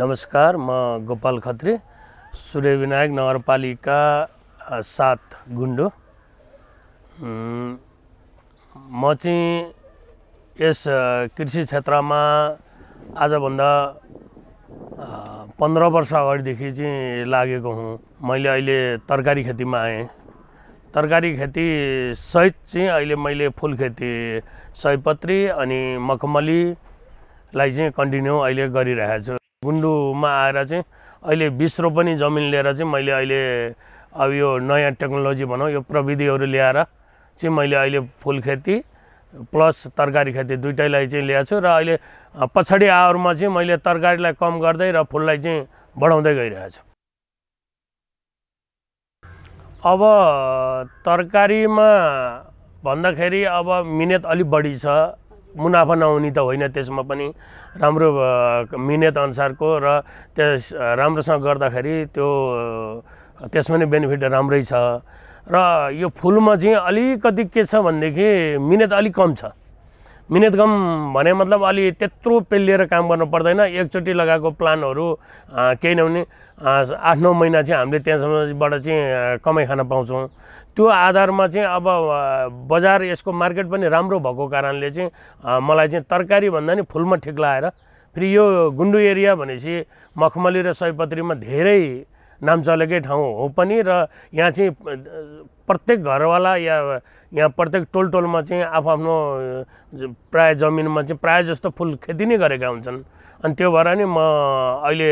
नमस्कार म गोपाल खत्री सूर्यविनायक नगरपालिका सात गुन्डो म चाहिँ यस कृषि क्षेत्रमा आजभन्दा पन्ध्र वर्ष अगाडिदेखि चाहिँ लागेको हुँ मैले अहिले तरकारी खेतीमा आएँ तरकारी खेती सहित चाहिँ अहिले मैले फुल खेती सयपत्री अनि मखमलीलाई चाहिँ कन्टिन्यू अहिले गरिरहेको छु गुन्डुमा आएर चाहिँ अहिले बिस रोपनी जमिन लिएर चाहिँ मैले अहिले अब यो नयाँ टेक्नोलोजी भनौँ यो प्रविधिहरू ल्याएर चाहिँ मैले अहिले फुल खेती प्लस तरकारी खेती दुइटैलाई चाहिँ ल्याएको छु र अहिले पछाडि आवरमा चाहिँ मैले तरकारीलाई कम गर्दै र फुललाई चाहिँ बढाउँदै गइरहेको छु अब तरकारीमा भन्दाखेरि अब मिहिनेत अलिक बढी छ मुनाफा नहुने त होइन त्यसमा पनि राम्रो मिहिनेत अनुसारको र त्यस राम्रोसँग गर्दाखेरि त्यो त्यसमा नै बेनिफिट राम्रै छ र यो फुलमा चाहिँ अलिकति के छ भनेदेखि मिहिनेत अलिक कम छ मिनेतगम भने मतलब अलि त्यत्रो पेलिएर काम गर्नु पर्दैन एकचोटि लगाएको प्लानहरू केही नभने आठ नौ महिना चाहिँ हामीले त्यहाँसम्मबाट चाहिँ कमाइ खान पाउँछौँ त्यो आधारमा चाहिँ अब बजार यसको मार्केट पनि राम्रो भएको कारणले चाहिँ मलाई चाहिँ तरकारी भन्दा नि फुलमा ठिक लगाएर फेरि यो गुन्डु एरिया भनेपछि मखमली र सयपत्रीमा धेरै नाम चलेकै ठाउँ हो पनि र यहाँ चाहिँ प्रत्येक घरवाला या यहाँ प्रत्येक टोल टोलमा चाहिँ आफ्नो प्रायः जमिनमा चाहिँ प्रायः जस्तो फुल खेती नै गरेका हुन्छन् अनि त्यो भएर नि म अहिले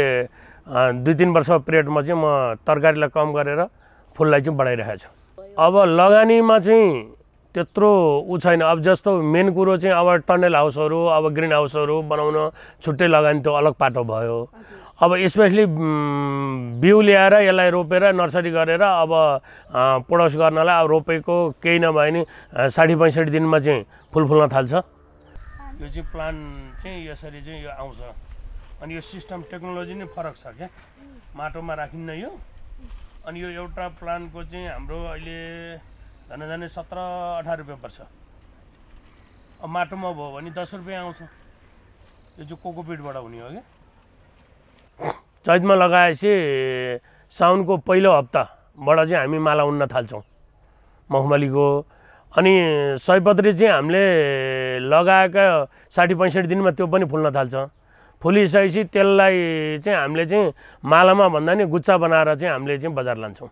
दुई तिन वर्ष पिरियडमा चाहिँ म तरकारीलाई कम गरेर फुललाई चाहिँ बढाइरहेको छु अब लगानीमा चाहिँ त्यत्रो ऊ छैन अब जस्तो मेन कुरो चाहिँ अब टनल हाउसहरू अब ग्रिन हाउसहरू बनाउन छुट्टै लगानी त्यो अलग पाटो भयो अब स्पेसली mm, बिउ ल्याएर यसलाई रोपेर नर्सरी गरेर अब प्रोडक्स गर्नलाई अब रोपेको केही नभए नि साठी पैँसठी दिनमा चाहिँ फुल फुल्न थाल्छ यो चाहिँ प्लान चाहिँ यसरी चाहिँ यो आउँछ अनि यो सिस्टम टेक्नोलोजी नै फरक छ क्या माटोमा राखिन्न यो अनि यो एउटा प्लान्टको चाहिँ हाम्रो अहिले झन् झन् सत्र अठार रुपियाँ पर्छ माटोमा भयो भने दस रुपियाँ आउँछ यो चाहिँ कोकोपिटबाट हुने हो क्या चैतमा लगाएपछि साउनको पहिलो हप्ताबाट चाहिँ हामी माला उन्न थाल्छौँ मखमलीको अनि सयपत्री चाहिँ हामीले लगाएका साठी पैँसठी दिनमा त्यो पनि फुल्न थाल्छ फुलिसकेपछि त्यसलाई चाहिँ हामीले चाहिँ मालामा भन्दा नि गुच्छा बनाएर चाहिँ हामीले चाहिँ बजार लान्छौँ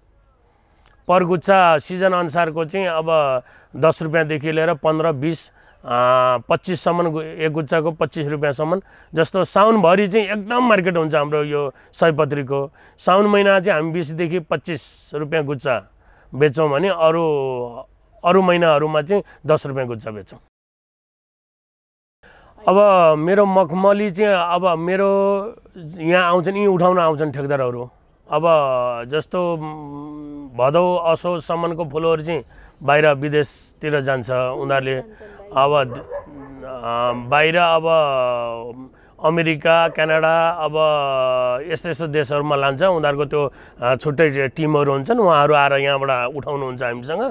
पर सिजन सिजनअनुसारको चाहिँ अब दस रुपियाँदेखि लिएर पन्ध्र बिस पच्चिससम्म एक गुच्चाको पच्चिस रुपियाँसम्म जस्तो साउनभरि चाहिँ एकदम मार्केट हुन्छ हाम्रो यो सयपत्रीको साउन महिना चाहिँ हामी बिसदेखि पच्चिस रुपियाँ गुच्चा बेच्छौँ भने अरू अरू महिनाहरूमा चाहिँ दस रुपियाँ गुच्चा बेच्छौँ अब मेरो मखमली चाहिँ अब मेरो यहाँ आउँछन् यी उठाउन आउँछन् ठेकदारहरू अब जस्तो भदौ असोजसम्मको फुलहरू चाहिँ बाहिर विदेशतिर जान्छ उनीहरूले अब बाहिर अब अमेरिका क्यानाडा अब यस्तो यस्तो देशहरूमा लान्छ उनीहरूको त्यो छुट्टै टिमहरू हुन्छन् उहाँहरू आएर यहाँबाट उठाउनुहुन्छ हामीसँग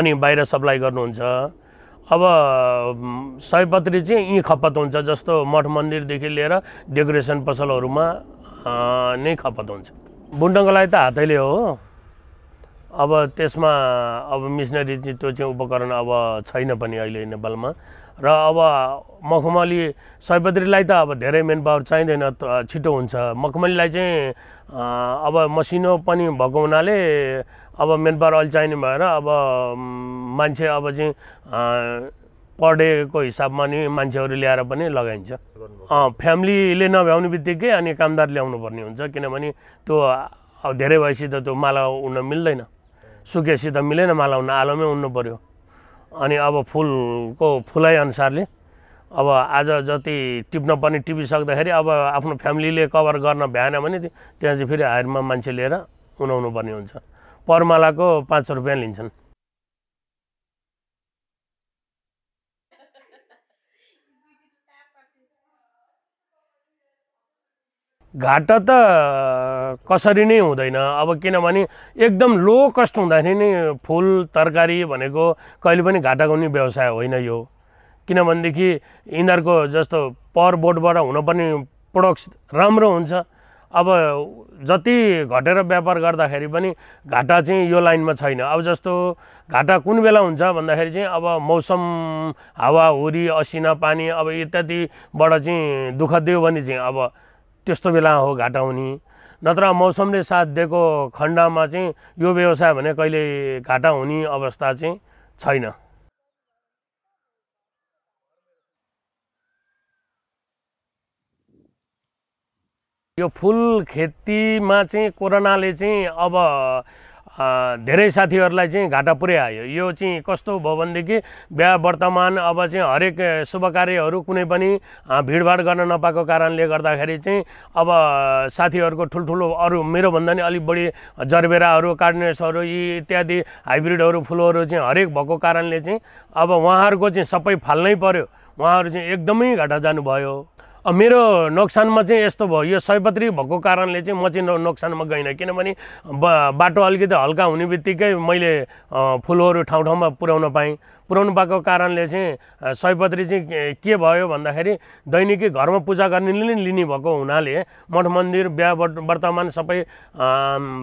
अनि बाहिर सप्लाई गर्नुहुन्छ अब सयपत्री चाहिँ यहीँ खपत हुन्छ जस्तो मठ मन्दिरदेखि लिएर डेकोरेसन पसलहरूमा नै खपत हुन्छ बुन्नको त हातैले हो अब त्यसमा अब मिसनरी चाहिँ त्यो चाहिँ उपकरण अब छैन पनि अहिले नेपालमा र अब मखमली सयपत्रीलाई त अब धेरै मेन पावर चाहिँदैन छिटो हुन्छ मखमलीलाई चाहिँ अब मसिनो पनि भएको हुनाले अब मेन पावर अहिले चाहिने भएर अब मान्छे अब चाहिँ परडेको हिसाबमा नि मान्छेहरू ल्याएर पनि लगाइन्छ फ्यामिलीले नभ्याउने बित्तिकै अनि कामदार ल्याउनु पर्ने हुन्छ किनभने त्यो अब धेरै भएपछि त त्यो माला उड्न मिल्दैन सुकेसित मिलेन माला हुन आलोमै उड्नु पऱ्यो अनि अब फुलको फुलाइअनुसारले अब आज जति टिप्न पनि टिपिसक्दाखेरि अब आफ्नो फ्यामिलीले कभर गर्न भ्याएन भने त्यहाँ चाहिँ फेरि हायरमा मान्छे लिएर उनाउनु पर्ने हुन्छ परमालाको पाँच सौ रुपियाँ लिन्छन् घाटा त कसरी नै हुँदैन अब किनभने एकदम लो कस्ट हुँदाखेरि नै फुल तरकारी भनेको कहिले पनि घाटाको नि व्यवसाय होइन यो किनभनेदेखि यिनीहरूको जस्तो पर बोटबाट पनि प्रोडक्ट्स राम्रो हुन्छ अब जति घटेर व्यापार गर्दाखेरि पनि घाटा चाहिँ यो लाइनमा छैन अब जस्तो घाटा कुन बेला हुन्छ भन्दाखेरि चाहिँ अब मौसम हावाहुरी असिना पानी अब इत्यादिबाट चाहिँ दुःख दियो भने चाहिँ अब त्यस्तो बेला हो घाटा हुने नत्र मौसमले साथ दिएको खण्डमा चाहिँ यो व्यवसाय भने कहिले घाटा हुने अवस्था चाहिँ छैन यो फुल खेतीमा चाहिँ कोरोनाले चाहिँ अब धेरै साथीहरूलाई चाहिँ घाटा आयो यो चाहिँ कस्तो भयो भनेदेखि बिहा वर्तमान अब चाहिँ हरेक शुभ कार्यहरू कुनै पनि भिडभाड गर्न नपाएको कारणले गर्दाखेरि चाहिँ अब साथीहरूको ठुल्ठुलो अरू मेरोभन्दा नि अलिक बढी जरबेराहरू कार्डनेसहरू यी इत्यादि हाइब्रिडहरू फुलहरू चाहिँ हरेक भएको कारणले चाहिँ अब उहाँहरूको चाहिँ सबै फाल्नै पर्यो उहाँहरू चाहिँ एकदमै घाटा जानुभयो मेरो नोक्सानमा चाहिँ यस्तो भयो यो सयपत्री भएको कारणले चाहिँ म चाहिँ नोक्सानमा गइनँ किनभने बा बाटो अलिकति हल्का हुने बित्तिकै मैले फुलहरू ठाउँ ठाउँमा पुर्याउन पाएँ पुर्याउनु पाएको कारणले चाहिँ सयपत्री चाहिँ के भयो भन्दाखेरि दैनिकी घरमा पूजा गर्ने नै लिने भएको हुनाले मठ मन्दिर बिहा वर्तमान सबै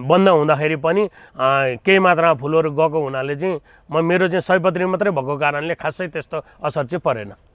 बन्द हुँदाखेरि पनि केही मात्रामा फुलहरू गएको हुनाले चाहिँ म मेरो चाहिँ सयपत्री मात्रै भएको कारणले खासै त्यस्तो असर चाहिँ परेन